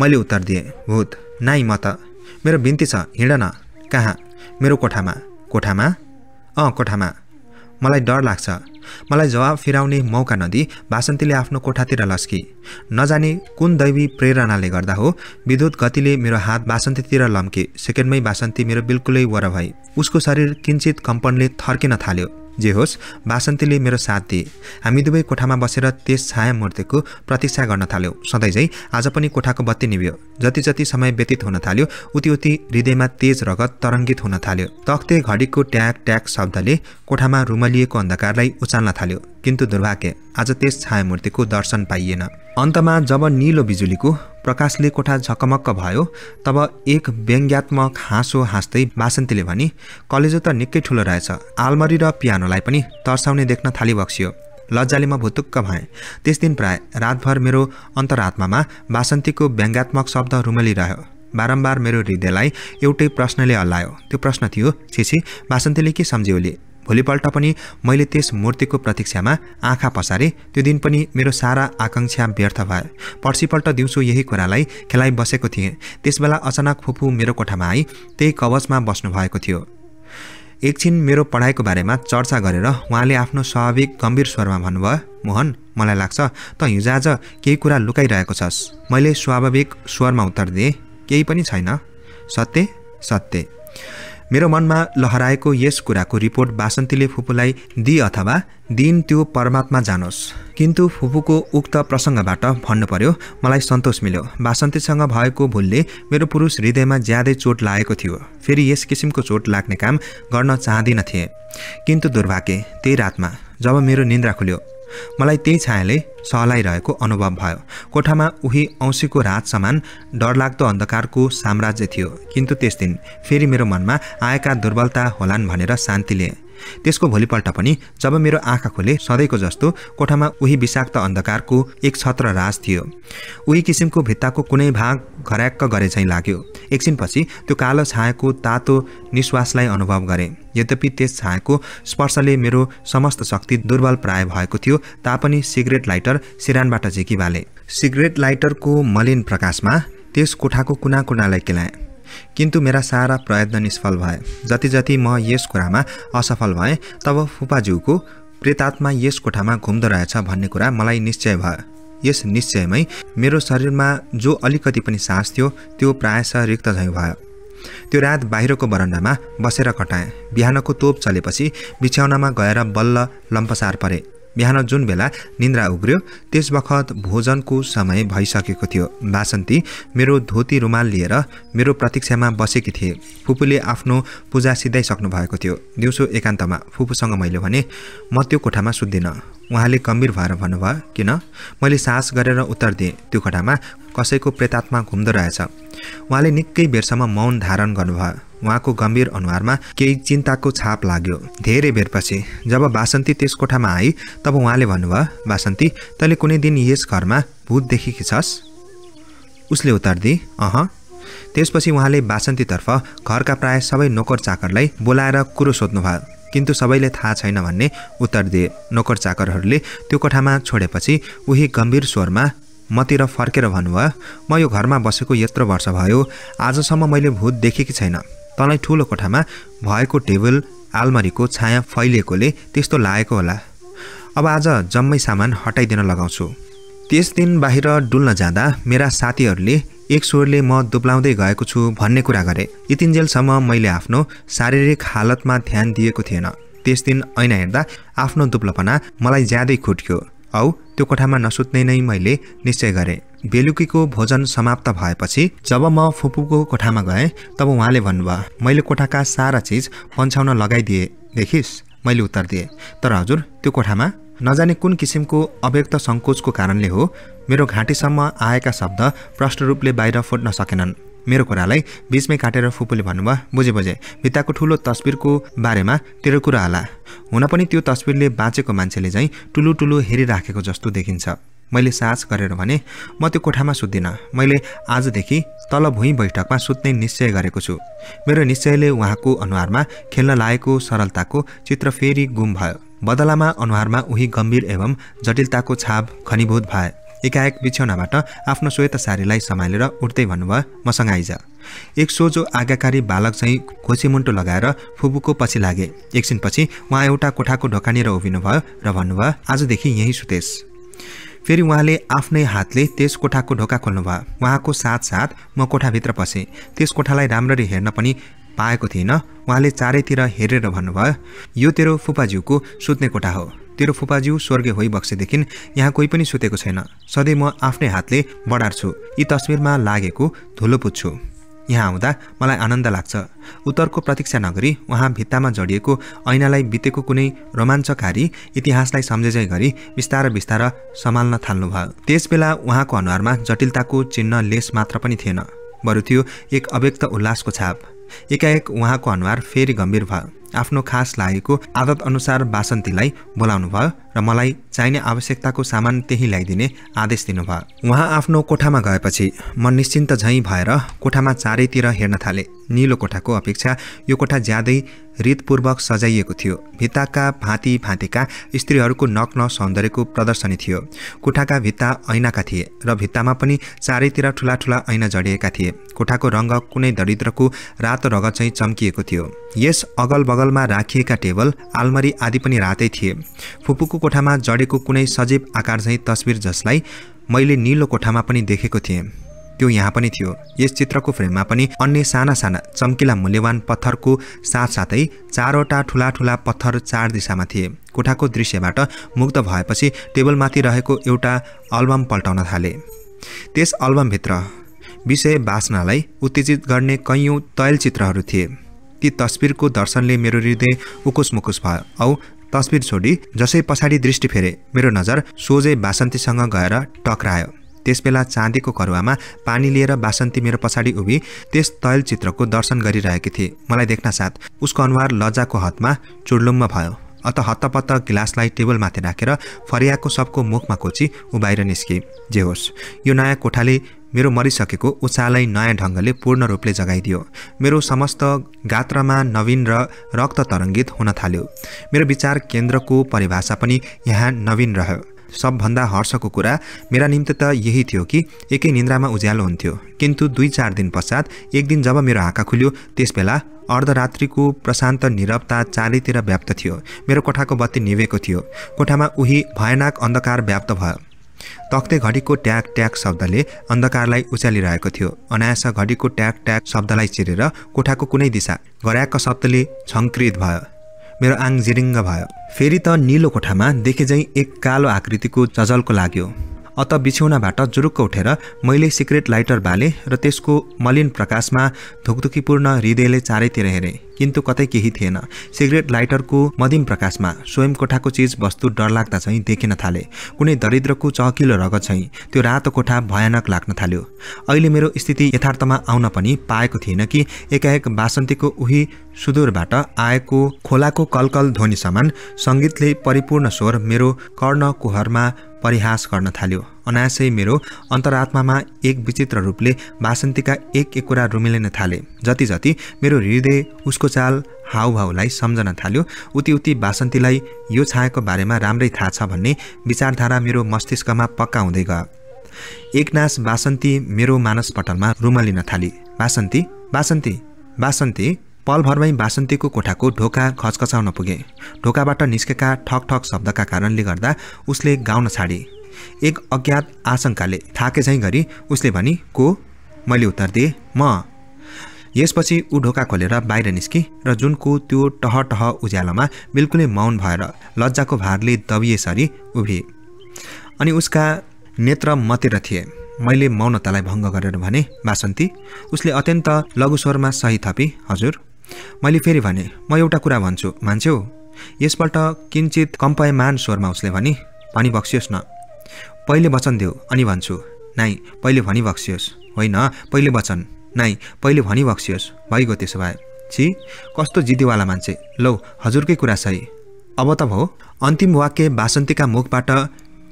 मैले उत्तर दिएँ भूत नाइ म त मेरो बिन्ती छ हिँड न कहाँ मेरो कोठामा कोठामा अँ कोठामा मलाई डर लाग्छ मलाई जवाब फिराउने मौका नदी बासन्तीले आफ्नो कोठातिर लस्की नजाने कुन दैवी प्रेरणाले गर्दा हो विद्युत गतिले मेरो हात बासन्तीतिर लम्के सेकेन्डमै बासन्ती मेरो बिल्कुलै वर भए उसको शरीर किन्चित कम्पनले थर्किन थाल्यो जे होस् बासन्तीले मेरो साथ दिए हामी दुवै कोठामा बसेर त्यस छाया मूर्तिको प्रतीक्षा गर्न थाल्यौँ सधैँझै आज पनि कोठाको बत्ती निभ्यो जति जति समय व्यतीत हुन थाल्यो उति उति हृदयमा तेज रगत तरङ्गित हुन थाल्यो तख्ते घडीको ट्याक ट्याक शब्दले कोठामा रुमलिएको अन्धकारलाई उच्च चाल्न थाल्यो किन्तु दुर्भाग्य आज त्यस छायामूर्तिको दर्शन पाइएन अन्तमा जब निलो बिजुलीको प्रकाशले कोठा झकमक्क भयो तब एक व्यङ्ग्यात्मक हाँसो हाँस्दै बासन्तीले भने कलेजो त निकै ठुलो रहेछ आलमरी र पियानोलाई पनि तर्साउने देख्न थालिबक्सियो लज्जाले म भुतुक्क भएँ त्यस दिन प्राय रातभर मेरो अन्तरात्मामा बासन्तीको व्यङ्ग्यात्मक शब्द रुमलिरह्यो बारम्बार मेरो हृदयलाई एउटै प्रश्नले हल्लायो त्यो प्रश्न थियो छिछि बासन्तीले के सम्झ्यो भोलिपल्ट पनि मैले त्यस मूर्तिको प्रतीक्षामा आँखा पसारेँ त्यो दिन पनि मेरो सारा आकाङ्क्षा व्यर्थ भयो पर्सिपल्ट दिउँसो यही कुरालाई खेलाइ बसेको थिएँ त्यसबेला अचानक फुपू मेरो कोठामा आई त्यही कवचमा बस्नुभएको थियो एकछिन मेरो पढाइको बारेमा चर्चा गरेर उहाँले आफ्नो स्वाभाविक गम्भीर स्वरमा भन्नुभयो मोहन मलाई लाग्छ त हिजोआज केही कुरा लुकाइरहेको छस् मैले स्वाभाविक स्वरमा उत्तर दिएँ केही पनि छैन सत्य सत्य मेरो मनमा लहराएको यस कुराको रिपोर्ट बासन्तीले फुपूलाई दि अथवा दिन त्यो परमात्मा जानोस् किन्तु फुपूको उक्त प्रसङ्गबाट भन्नु पर्यो मलाई सन्तोष मिल्यो बासन्तीसँग भएको भुलले मेरो पुरुष हृदयमा ज्यादै चोट लागेको थियो फेरि यस किसिमको चोट लाग्ने काम गर्न चाहँदिन थिएँ किन्तु दुर्भाग्य त्यही रातमा जब मेरो निन्द्रा खुल्यो मलाई त्यही छायाले सहलाइरहेको अनुभव भयो कोठामा उही औँसीको रात समान डरलाग्दो अन्धकारको साम्राज्य थियो किन्तु त्यस दिन फेरि मेरो मनमा आएका दुर्बलता होलान् भनेर शान्ति लिएँ त्यसको भोलिपल्ट पनि जब मेरो आँखा खोले सधैँको जस्तो कोठामा उही विषाक्त अन्धकारको एक छत्र राज थियो उही किसिमको भित्ताको कुनै भाग घर्याक्क गरे चाहिँ लाग्यो एकछिनपछि त्यो कालो छायाको तातो निश्वासलाई अनुभव गरे यद्यपि त्यस छायाको स्पर्शले मेरो समस्त शक्ति दुर्बल प्राय भएको थियो तापनि सिगरेट लाइटर सिरानबाट झिकिबाले सिगरेट लाइटरको मलिन प्रकाशमा त्यस कोठाको कुना कुनालाई केलाएँ किन्तु मेरा सारा प्रयत्न निष्फल भए जति जति म यस कुरामा असफल भएँ तब फुपाज्यूको प्रेतात्मा यस कोठामा घुम्दो रहेछ भन्ने कुरा मलाई निश्चय भयो यस निश्चयमै मेरो शरीरमा जो अलिकति पनि सास थियो त्यो प्रायः रिक्त झैँ भयो त्यो रात बाहिरको बरन्डामा बसेर कटाएँ बिहानको तोप चलेपछि बिछ्याउनामा गएर बल्ल लम्पसार परे बिहान जुन बेला निन्द्रा उग्र्यो त्यस बखत भोजनको समय भइसकेको थियो बासन्ती मेरो धोती रुमाल लिएर मेरो प्रतीक्षामा बसेकी थिए फुपूले आफ्नो पूजा सिधाइसक्नु भएको थियो दिउँसो एकान्तमा फुपूसँग मैले भने म त्यो कोठामा सुत्दिनँ उहाँले गम्भीर भएर भन्नुभयो किन मैले सास गरेर उत्तर दिएँ त्यो कोठामा कसैको प्रेतात्मा घुम्दो रहेछ उहाँले निकै बेरसम्म मौन धारण गर्नुभयो उहाँको गम्भीर अनुहारमा केही चिन्ताको छाप लाग्यो धेरै बेरपछि जब बासन्ती त्यस कोठामा आई तब उहाँले भन्नुभयो बासन्ती तैँले कुनै दिन यस घरमा भूत देखेकी छस् उसले उत्तर दिए अह त्यसपछि उहाँले बासन्तीतर्फ घरका प्राय सबै नोकर चाकरलाई बोलाएर कुरो सोध्नुभयो किन्तु सबैले थाहा छैन भन्ने उत्तर दिए नोकर चाकरहरूले त्यो कोठामा छोडेपछि उही गम्भीर स्वरमा मतिर फर्केर भन्नुभयो म यो घरमा बसेको यत्रो वर्ष भयो आजसम्म मैले भूत देखेकी छैन तँलाई ठुलो कोठामा भएको टेबल आलमारीको छाया फैलिएकोले त्यस्तो लागेको होला अब आज जम्मै सामान हटाइदिन लगाउँछु त्यस दिन बाहिर डुल्न जाँदा मेरा साथीहरूले एक स्वरले म दुब्लाउँदै गएको छु भन्ने कुरा गरे इतिन्जेलसम्म मैले आफ्नो शारीरिक हालतमा ध्यान दिएको थिएन त्यस दिन ऐना हेर्दा आफ्नो दुब्लपना मलाई ज्यादै खुट्यो औ त्यो कोठामा नसुत्ने नै मैले निश्चय गरेँ बेलुकीको भोजन समाप्त भएपछि जब म फुपूको कोठामा गएँ तब उहाँले भन्नुभयो मैले कोठाका सारा चिज पन्छाउन लगाइदिए देखिस् मैले उत्तर दिएँ तर हजुर त्यो कोठामा नजाने कुन किसिमको अव्यक्त सङ्कोचको कारणले हो मेरो घाँटीसम्म आएका शब्द प्रष्ट रूपले बाहिर फुट्न सकेनन् मेरो कुरालाई बिचमै काटेर फुपूले भन्नुभयो बुझे बुझे भित्ताको ठुलो तस्बिरको बारेमा तेरो कुरा होला हुन पनि त्यो तस्बिरले बाँचेको मान्छेले झैँ टुलु टुलु हेरिराखेको जस्तो देखिन्छ मैले सास गरेर भने म त्यो कोठामा सुत्दिनँ मैले आजदेखि तल भुइँ बैठकमा सुत्ने निश्चय गरेको छु मेरो निश्चयले उहाँको अनुहारमा खेल्न लागेको सरलताको चित्र फेरि गुम भयो बदलामा अनुहारमा उही गम्भीर एवं जटिलताको छाप घनीभूत भए एकाएक बिछौनाबाट आफ्नो श्वेत सारीलाई सम्हालेर उठ्दै भन्नुभयो मसँग आइज एक सोझो आज्ञाकारी बालक चाहिँ खोसी मुन्टो लगाएर फुबुको पछि लागे एकछिनपछि उहाँ एउटा कोठाको उभिनु भयो र भन्नुभयो आजदेखि यहीँ सुतेस फेरि उहाँले आफ्नै हातले त्यस कोठाको ढोका खोल्नु भयो उहाँको साथसाथ म कोठाभित्र पसेँ त्यस कोठालाई राम्ररी हेर्न पनि पाएको थिइनँ उहाँले चारैतिर हेरेर भन्नुभयो यो तेरो फुपाज्यूको सुत्ने कोठा हो तेरो फुपाज्यू स्वर्गीय होइबक्सेदेखि यहाँ कोही पनि सुतेको छैन सधैँ म आफ्नै हातले बढार्छु यी तस्विरमा लागेको धुलो पुज्छु यहाँ आउँदा मलाई आनन्द लाग्छ उत्तरको प्रतीक्षा नगरी उहाँ भित्तामा जडिएको ऐनालाई बितेको कुनै रोमाञ्चकारी इतिहासलाई सम्झेझै गरी बिस्तार बिस्तार सम्हाल्न थाल्नुभयो त्यसबेला उहाँको अनुहारमा जटिलताको चिन्ह लेस मात्र पनि थिएन बरु थियो एक अव्यक्त उल्लासको छाप एकाएक उहाँको अनुहार फेरि गम्भीर भयो आफ्नो खास लागेको आदत अनुसार बासन्तीलाई बोलाउनुभयो र मलाई चाहिने आवश्यकताको सामान त्यहीँ ल्याइदिने आदेश दिनुभयो उहाँ आफ्नो कोठामा गएपछि म निश्चिन्त झैँ भएर कोठामा चारैतिर हेर्न थालेँ निलो कोठाको अपेक्षा यो कोठा ज्यादै रितपूर्वक सजाइएको थियो भित्ताका भाँति भाँतीका स्त्रीहरूको न सौन्दर्यको प्रदर्शनी थियो कोठाका भित्ता ऐनाका थिए र भित्तामा पनि चारैतिर ठुला ठुला ऐना जडिएका थिए कोठाको रङ्ग कुनै दरिद्रको रातो रगत चाहिँ चम्किएको थियो यस अगल बगलमा राखिएका टेबल आलमरी आदि पनि रातै थिए फुपूको कोठामा जडेको कुनै सजीव आकार झैँ तस्बिर जसलाई मैले निलो कोठामा पनि देखेको थिएँ त्यो यहाँ पनि थियो यस चित्रको फ्रेममा पनि अन्य साना साना चम्किला मूल्यवान पत्थरको साथसाथै चारवटा ठुला ठुला पत्थर चार दिशामा थिए कोठाको दृश्यबाट मुक्त भएपछि टेबलमाथि रहेको एउटा अल्बम पल्टाउन थाले त्यस अल्बमभित्र विषय बासनालाई उत्तेजित गर्ने कैयौँ तैल चित्रहरू थिए ती तस्विरको दर्शनले मेरो हृदय उकुस मुकुस भयो औ तस्बिर छोडी जसै पछाडि दृष्टि फेरे मेरो नजर सोझै बासन्तीसँग गएर टक्रायो त्यसबेला चाँदीको करुवामा पानी लिएर बासन्ती मेरो पछाडि उभि त्यस तैलचित्रको दर्शन गरिरहेकी थिए मलाई देख्न साथ उसको अनुहार लज्जाको हतमा चुडलुम्म भयो अत हत्तपत्त गिलासलाई टेबलमाथि राखेर फरियाको सबको मुखमा कोची उ बाहिर निस्के जे होस् यो नयाँ कोठाले मेरो मरिसकेको उचालाई नयाँ ढङ्गले पूर्ण रूपले जगाइदियो मेरो समस्त गात्रमा नवीन र रक्त तरङ्गित हुन थाल्यो मेरो विचार केन्द्रको परिभाषा पनि यहाँ नवीन रह्यो सबभन्दा हर्षको कुरा मेरा निम्ति त यही थियो कि एकै निन्द्रामा उज्यालो हुन्थ्यो किन्तु दुई चार दिन पश्चात एक दिन जब मेरो आँखा खुल्यो त्यसबेला अर्धरात्रिको प्रशान्त निरवता चारैतिर व्याप्त थियो मेरो कोठाको बत्ती निभेको थियो कोठामा उही भयानक अन्धकार व्याप्त भयो तख्ते घडीको ट्याक ट्याक शब्दले अन्धकारलाई उचालिरहेको थियो अनायास घडीको ट्याक ट्याक शब्दलाई चिरेर कोठाको कुनै दिशा गराएको शब्दले छङ्कृत भयो मेरो आङ जिरिङ्ग भयो फेरि त निलो कोठामा देखेझै एक कालो आकृतिको चजलको लाग्यो अत बिछौनाबाट जुरुक्क उठेर मैले सिक्रेट लाइटर बाले र त्यसको मलिन प्रकाशमा धुकधुकीपूर्ण हृदयले चारैतिर हेरेँ किन्तु कतै केही थिएन सिगरेट लाइटरको मदिम प्रकाशमा स्वयं कोठाको चिज वस्तु डरलाग्दा चाहिँ देखिन थाले कुनै दरिद्रको चहकिलो रगत चाहिँ त्यो रातो कोठा भयानक लाग्न थाल्यो अहिले मेरो स्थिति यथार्थमा आउन पनि पाएको थिएन कि एकाएक बासन्तीको उही सुदूरबाट आएको खोलाको कलकल ध्वनि समान सङ्गीतले परिपूर्ण स्वर मेरो कर्ण कुहरमा परिहास गर्न थाल्यो अनायासै मेरो अन्तरात्मामा एक विचित्र रूपले बासन्तीका एक एक कुरा रुमिलिन थाले जति जति मेरो हृदय उसको चाल हाउभाउलाई सम्झन थाल्यो उति उति बासन्तीलाई यो छायाको बारेमा राम्रै थाहा छ भन्ने विचारधारा मेरो मस्तिष्कमा पक्का हुँदै गयो एकनाश बासन्ती मेरो मानसपटलमा रुमलिन थाली बासन्ती बासन्ती बासन्ती पलभरमै बासन्तीको कोठाको ढोका खचखचाउन पुगे ढोकाबाट निस्केका ठक ठक शब्दका कारणले गर्दा उसले गाउन छाडे एक अज्ञात आशंकाले थाके झैँ गरी उसले भने को मैले उत्तर दिएँ म यसपछि ऊ ढोका खोलेर बाहिर निस्की र जुनको त्यो टह टह उज्यालोमा बिल्कुलै मौन भएर लज्जाको भारले दबिएसरी उभिए अनि उसका नेत्र मतेर थिए मैले मौनतालाई भङ्ग गरेर भने बासन्ती उसले अत्यन्त लघुस्वरमा सही थपी हजुर मैले फेरि भने म एउटा कुरा भन्छु मान्छ्यौ यसपल्ट किन्चित कम्पायमान स्वरमा उसले भने भनी बक्सियोस् न पहिले वचन देऊ अनि भन्छु नाइ पहिले भनी बक्सियोस् होइन पहिले वचन नाइ पहिले भनी बक्सियोस् भइगयो त्यसो भए छि कस्तो जिद्दीवाला मान्छे लौ हजुरकै कुरा सही अब त भयो अन्तिम वाक्य बासन्तीका मुखबाट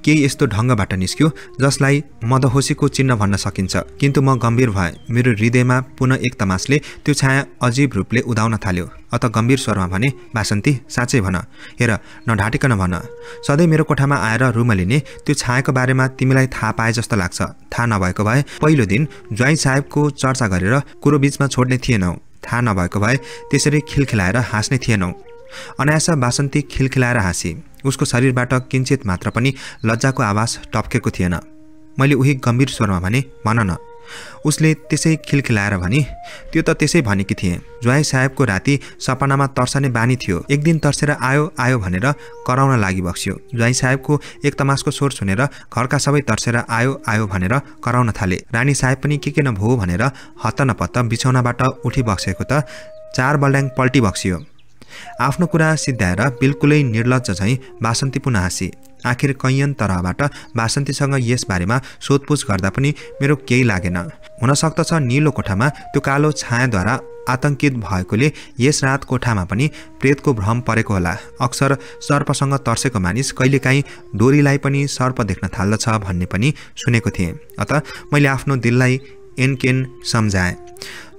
केही यस्तो ढङ्गबाट निस्क्यो जसलाई मदहोसीको चिन्ह भन्न सकिन्छ किन्तु म गम्भीर भएँ मेरो हृदयमा पुनः एक तमासले त्यो छाया अजीब रूपले उदाउन थाल्यो अत गम्भीर स्वरमा भने बासन्ती साँच्चै भन हेर नढाटिकन भन सधैँ मेरो कोठामा आएर रुम लिने त्यो छायाको बारेमा तिमीलाई थाहा पाए जस्तो लाग्छ थाहा नभएको भए पहिलो दिन ज्वाइँ साहेबको चर्चा गरेर कुरो बिचमा छोड्ने थिएनौ थाहा नभएको भए त्यसरी खिलखिलाएर हाँस्ने थिएनौ अनायासा बासन्ती खिलखिलाएर हाँसे उसको शरीरबाट किन्चित मात्र पनि लज्जाको आवाज टप्केको थिएन मैले उही गम्भीर स्वरमा भने भन न उसले त्यसै खिलखिलाएर भने त्यो त त्यसै भनेकी थिएँ ज्वाई साहेबको राति सपनामा तर्सने बानी थियो एक दिन तर्सेर आयो आयो भनेर कराउन लागि बक्सियो ज्वाई साहेबको एक तमासको स्वर सुनेर घरका सबै तर्सेर आयो आयो भनेर कराउन थाले रानी साहेब पनि के के नभो भनेर हत्त नपत्त बिछौनाबाट उठी बक्सेको त चार बल्ड्याङ पल्टी बक्सियो आफ्नो कुरा सिद्ध्याएर बिल्कुलै निर्लज्ज झैँ बासन्ती पुनः हाँसे आखिर कैयन तरहबाट बासन्तीसँग यसबारेमा सोधपुछ गर्दा पनि मेरो केही लागेन हुन सक्दछ निलो कोठामा त्यो कालो छायाद्वारा आतङ्कित भएकोले यस रात कोठामा पनि प्रेतको भ्रम परेको होला अक्सर सर्पसँग तर्सेको मानिस कहिलेकाहीँ डोरीलाई पनि सर्प देख्न थाल्दछ भन्ने पनि सुनेको थिएँ अत मैले आफ्नो दिललाई एनकेन सम्झाएँ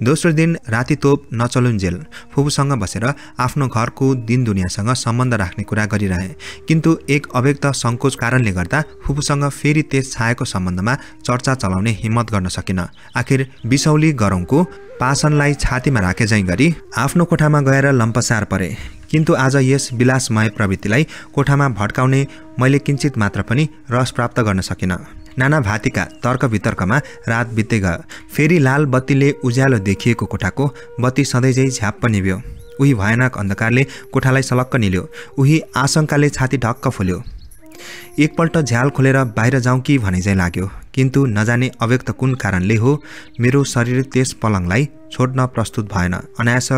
दोस्रो दिन राति तोप नचलुन्जेल फुपूसँग बसेर आफ्नो घरको दिन दुनियाँसँग सम्बन्ध राख्ने कुरा गरिरहे किन्तु एक अव्यक्त सङ्कोच कारणले गर्दा फुपूसँग फेरि त्यस छाएको सम्बन्धमा चर्चा चलाउने हिम्मत गर्न सकिन आखिर बिसौली गरौँको पासनलाई छातीमा राखे गरी आफ्नो कोठामा गएर लम्पसार परे किन्तु आज यस विलासमय प्रवृत्तिलाई कोठामा भड्काउने मैले किञ्चित मात्र पनि रस प्राप्त गर्न सकिनँ नाना भातीका तर्क वितर्कमा रात बित्दै गयो फेरि लाल बत्तीले उज्यालो देखिएको कोठाको बत्ती सधैँझै झ्याप्प निभ्यो उही भयानक अन्धकारले कोठालाई सलक्क निल्यो उही आशङ्काले छाती ढक्क फुल्यो एकपल्ट झ्याल खोलेर बाहिर जाउँ कि भने चाहिँ लाग्यो किन्तु नजाने अव्यक्त कुन कारणले हो मेरो शरीर त्यस पलङलाई छोड्न प्रस्तुत भएन अनायास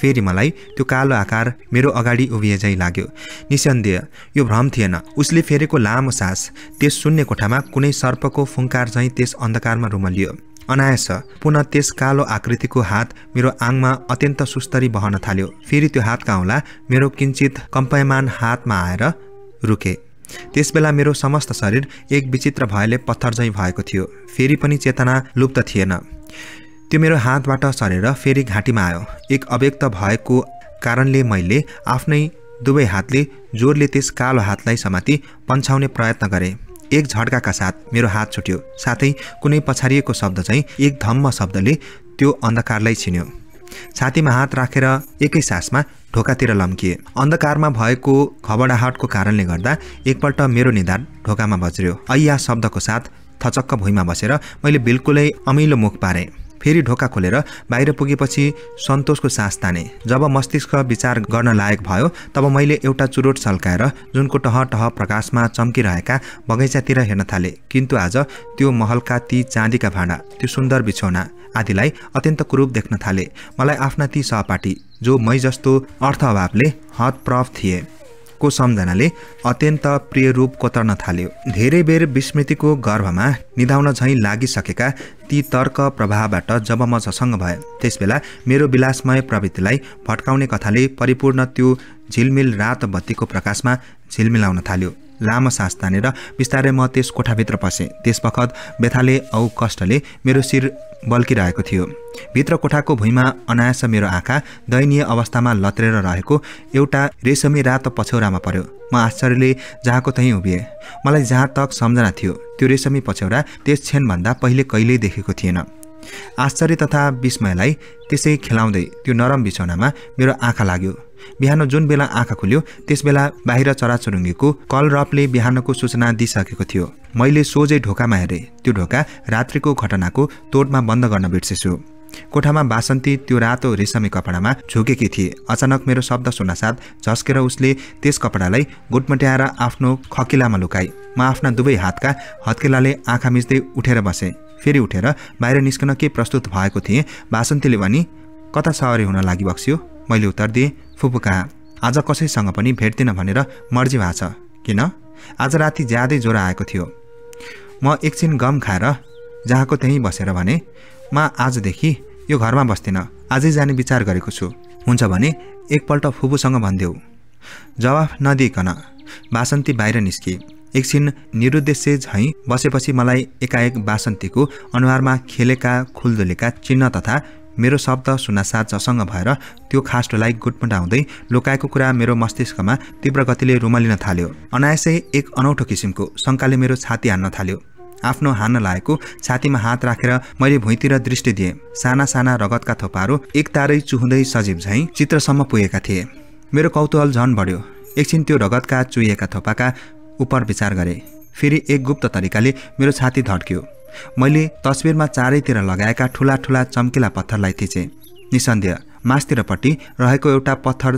फेरि मलाई त्यो कालो आकार मेरो अगाडि उभिएझै लाग्यो निसन्देह यो भ्रम थिएन उसले फेरेको लामो सास त्यस शून्य कोठामा कुनै सर्पको फुङ्कार झैँ त्यस अन्धकारमा रुमलियो अनायास पुनः त्यस कालो आकृतिको हात मेरो आङमा अत्यन्त सुस्तरी बहन थाल्यो फेरि त्यो हात औँला मेरो किन्चित कम्पयमान हातमा आएर रुके त्यसबेला मेरो समस्त शरीर एक विचित्र भयले पत्थर झैँ भएको थियो फेरि पनि चेतना लुप्त थिएन त्यो मेरो हातबाट सरेर फेरि घाँटीमा आयो एक अव्यक्त भएको कारणले मैले आफ्नै दुवै हातले जोरले त्यस कालो हातलाई समाति पन्छाउने प्रयत्न गरेँ एक झड्काका साथ मेरो हात छुट्यो साथै कुनै पछारिएको शब्द चाहिँ एक धम्म शब्दले त्यो अन्धकारलाई छिन्यो छातीमा हात राखेर एकै सासमा ढोकातिर लम्किए अन्धकारमा भएको खबडाहटको कारणले गर्दा एकपल्ट मेरो निधार ढोकामा बज्रियो अय्या शब्दको साथ थचक्क भुइँमा बसेर मैले बिल्कुलै अमिलो मुख पारेँ फेरि ढोका खोलेर बाहिर पुगेपछि सन्तोषको सास ताने जब मस्तिष्क विचार गर्न लायक भयो तब मैले एउटा चुरोट सल्काएर जुनको टह टह प्रकाशमा चम्किरहेका बगैँचातिर हेर्न थालेँ किन्तु आज त्यो महलका ती चाँदीका भाँडा त्यो सुन्दर बिछौना आदिलाई अत्यन्त कुरूप देख्न थाले मलाई आफ्ना ती सहपाठी जो मै जस्तो अर्थ अभावले हतप्रफ थिए को सम्झनाले अत्यन्त प्रिय रूप कोतर्न थाल्यो धेरै बेर विस्मृतिको गर्भमा निधाउन झैँ लागिसकेका ती तर्क प्रभावबाट जब म झसङ्ग भए त्यसबेला मेरो विलासमय प्रवृत्तिलाई भट्काउने कथाले परिपूर्ण त्यो झिलमिल रात बत्तीको प्रकाशमा झिलमिलाउन थाल्यो लामो सास तानेर बिस्तारै म त्यस कोठाभित्र पसेँ त्यस बखत व्यथाले औ कष्टले मेरो शिर बल्किरहेको थियो भित्र कोठाको भुइँमा अनायास मेरो आँखा दयनीय अवस्थामा लत्रेर रहेको एउटा रेशमी रातो पछौरामा पर्यो म आश्चर्यले जहाँको तहीँ उभिएँ मलाई जहाँ तक सम्झना थियो त्यो रेशमी पछौरा त्यस क्षणभन्दा पहिले कहिल्यै देखेको थिएन आश्चर्य तथा विस्मयलाई त्यसै खेलाउँदै त्यो नरम बिछौनामा मेरो आँखा लाग्यो बिहान जुन बेला आँखा खुल्यो त्यसबेला बाहिर चराचुरुङ्गीको कल रपले बिहानको सूचना दिइसकेको थियो मैले सोझै ढोकामा हेरेँ त्यो ढोका रात्रिको घटनाको तोडमा बन्द गर्न बिर्सेछु कोठामा बासन्ती त्यो रातो रेशमी कपडामा झुकेकी थिए अचानक मेरो शब्द सुन्नासाथ झस्केर उसले त्यस कपडालाई गुटमट्याएर आफ्नो खकिलामा लुकाए म आफ्ना दुवै हातका हत्केलाले आँखा मिच्दै उठेर बसेँ फेरि उठेर बाहिर निस्कन के प्रस्तुत भएको थिएँ बासन्तीले भने कता सहरी हुन लागि बक्स्यो मैले उत्तर दिएँ फुपुका आज कसैसँग पनि भेट्दिनँ भनेर मर्जी भएको छ किन आज राति ज्यादै ज्वरो आएको थियो म एकछिन गम खाएर जहाँको त्यहीँ बसेर भने म आजदेखि यो घरमा बस्दिनँ आजै जाने विचार गरेको छु हुन्छ भने एकपल्ट फुपूसँग भनिदेऊ जवाफ नदिइकन बासन्ती बाहिर निस्के एकछिन निरुद्देश्य झैँ बसेपछि मलाई एकाएक बासन्तीको अनुहारमा खेलेका खुल्दुलेका चिन्ह तथा मेरो शब्द सुन्नासाथ जसँग भएर त्यो खास्टोलाई गुटमुटाउँदै लुकाएको कुरा मेरो मस्तिष्कमा तीव्र गतिले रुमलिन थाल्यो अनायसै एक अनौठो किसिमको शङ्काले मेरो छाती हान्न थाल्यो आफ्नो हान्न लागेको छातीमा हात राखेर मैले भुइँतिर दृष्टि दिएँ साना साना रगतका थोपाहरू एक तारै चुहुँदै सजीव झैँ चित्रसम्म पुगेका थिए मेरो कौतूहल झन बढ्यो एकछिन त्यो रगतका चुहिएका थोपाका उप विचार गरे फेरि एक गुप्त तरिकाले मेरो छाती धड्क्यो मैले तस्बिरमा चारैतिर लगाएका ठुला ठुला चम्किला पत्थरलाई थिचेँ निसन्देह मासतिरपट्टि रहेको एउटा पत्थर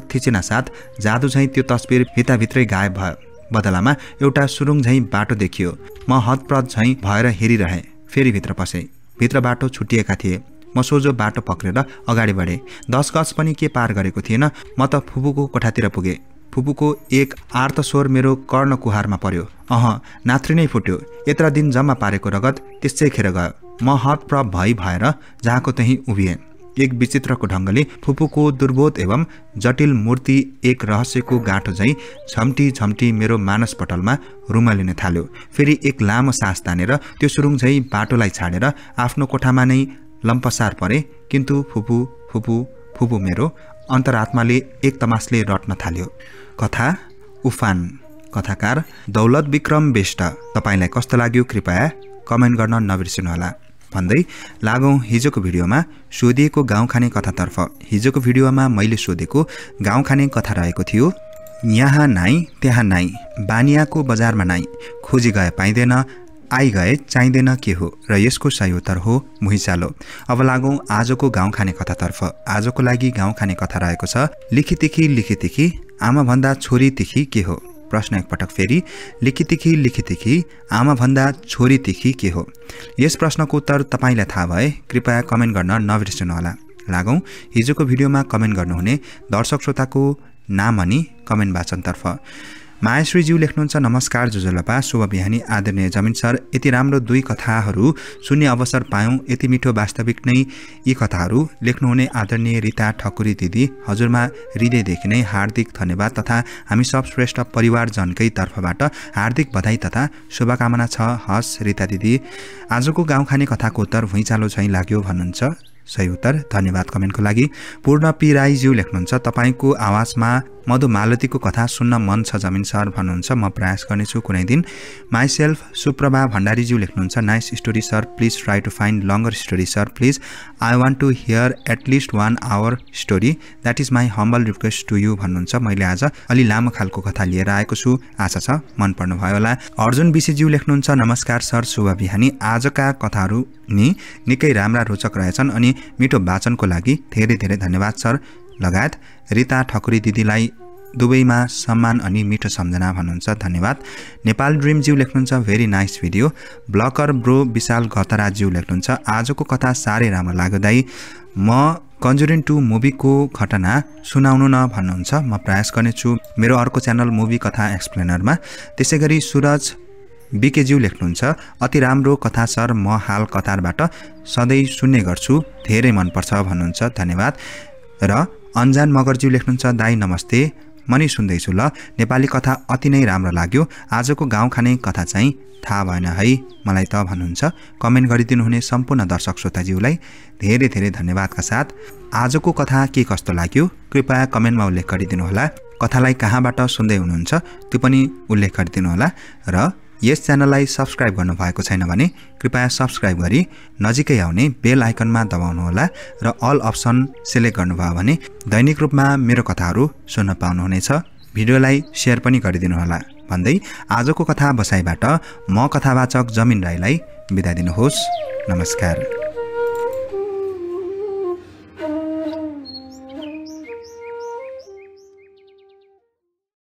साथ जादु झैँ त्यो तस्बिर भिताभित्रै गायब भयो बदलामा एउटा सुरुङ झैँ बाटो देखियो म हतप्रत झैँ भएर हेरिरहेँ फेरि भित्र पसेँ भित्र बाटो छुटिएका थिए म सोझो बाटो पक्रेर अगाडि बढेँ दस गज पनि के पार गरेको थिएन म त फुबुको कोठातिर पुगेँ फुपूको एक आर्त स्वर मेरो कुहारमा पर्यो अह नात्री नै फुट्यो यत्र दिन जम्मा पारेको रगत त्यसै खेर गयो म हतप्रप भई भएर जहाँको त्यहीँ उभिएँ एक विचित्रको ढङ्गले फुपूको दुर्बोध एवं जटिल मूर्ति एक रहस्यको गाँठो झैँ झम्टी झम्टी मेरो मानसपटलमा रुमलिन थाल्यो फेरि एक लामो सास तानेर त्यो सुरुङ झैँ बाटोलाई छाडेर आफ्नो कोठामा नै लम्पसार परे किन्तु फुपू फुपू फुपू मेरो अन्तरात्माले एक तमासले रट्न थाल्यो कथा उफान कथाकार दौलत विक्रम बेष्ट तपाईँलाई कस्तो लाग्यो कृपया कमेन्ट गर्न नबिर्सिनुहोला भन्दै लागौँ हिजोको भिडियोमा सोधिएको गाउँ खाने कथातर्फ हिजोको भिडियोमा मैले सोधेको गाउँ खाने कथा रहेको थियो यहाँ नाइ त्यहाँ नाइ बानियाको बजारमा नाइ खोजी गए पाइँदैन आइ गए चाहिँदैन के हो र यसको सही उत्तर हो मुहिचालो अब लागौँ आजको गाउँ खाने कथातर्फ आजको लागि गाउँ खाने कथा रहेको छ लिखितेखि लिखितेखि आमाभन्दा तिखी के हो प्रश्न एकपटक फेरि आमा भन्दा आमाभन्दा छोरीदेखि के हो यस प्रश्नको उत्तर तपाईँलाई थाहा भए कृपया कमेन्ट गर्न नबिर्सिनुहोला लागौँ हिजोको भिडियोमा कमेन्ट गर्नुहुने दर्शक श्रोताको नाम अनि कमेन्ट वाचनतर्फ मायाश्रीज्यू लेख्नुहुन्छ नमस्कार जुजलपा शुभ बिहानी आदरणीय जमिन सर यति राम्रो दुई कथाहरू सुन्ने अवसर पायौँ यति मिठो वास्तविक नै यी कथाहरू लेख्नुहुने आदरणीय रिता ठकुरी दिदी हजुरमा हृदयदेखि नै हार्दिक धन्यवाद तथा हामी सब श्रेष्ठ परिवारजनकै तर्फबाट हार्दिक बधाई तथा शुभकामना छ हस् रिता दिदी आजको गाउँ खाने कथाको उत्तर भुइँचालो झैँ लाग्यो भन्नुहुन्छ सही उत्तर धन्यवाद कमेन्टको लागि पूर्ण पी राईज्यू लेख्नुहुन्छ तपाईँको आवाजमा मालतीको कथा सुन्न मन छ जमिन सर भन्नुहुन्छ म प्रयास गर्नेछु कुनै दिन माइ सेल्फ सुप्रभा भण्डारीज्यू लेख्नुहुन्छ nice story sir please try to find longer story sir please I want to hear at least one hour story that is my humble request to you भन्नुहुन्छ मैले आज अलि लामो खालको कथा लिएर आएको छु आशा छ मन पर्नुभयो होला अर्जुन विषेज्यू लेख्नुहुन्छ नमस्कार सर शुभ बिहानी आजका कथाहरू नि निकै राम्रा रोचक रहेछन् अनि मिठो वाचनको लागि धेरै धेरै धन्यवाद सर लगायत रिता ठकुरी दिदीलाई दुवैमा सम्मान अनि मिठो सम्झना भन्नुहुन्छ धन्यवाद नेपाल ड्रिमज्यू लेख्नुहुन्छ very nice video blogger bro Vishal घतराज्यू लेख्नुहुन्छ आजको कथा साह्रै राम्रो लाग्यो दाई म कन्जुरिन टू मुभीको घटना सुनाउनु न भन्नुहुन्छ म प्रयास गर्नेछु मेरो अर्को च्यानल मुभी कथा एक्सप्लेनरमा त्यसै गरी सुरज बिकेज्यू लेख्नुहुन्छ अति राम्रो कथा सर म हाल कतारबाट सधैँ सुन्ने गर्छु धेरै मनपर्छ भन्नुहुन्छ धन्यवाद र अन्जान मगरज्यू लेख्नुहुन्छ दाई नमस्ते म मनी सुन्दैछु ल नेपाली कथा अति नै राम्रो लाग्यो आजको गाउँ खाने कथा चाहिँ थाहा भएन है मलाई त भन्नुहुन्छ कमेन्ट गरिदिनुहुने सम्पूर्ण दर्शक श्रोताज्यूलाई धेरै धेरै धन्यवादका साथ आजको कथा के कस्तो लाग्यो कृपया कमेन्टमा उल्लेख गरिदिनुहोला कथालाई कहाँबाट सुन्दै हुनुहुन्छ त्यो पनि उल्लेख गरिदिनुहोला र यस च्यानललाई सब्सक्राइब गर्नुभएको छैन भने कृपया सब्सक्राइब गरी नजिकै आउने बेल आइकनमा दबाउनुहोला र अल अप्सन सेलेक्ट गर्नुभयो भने दैनिक रूपमा मेरो कथाहरू सुन्न पाउनुहुनेछ भिडियोलाई सेयर पनि गरिदिनुहोला भन्दै आजको कथा बसाइबाट म कथावाचक जमिन राईलाई बिदा दिनुहोस् नमस्कार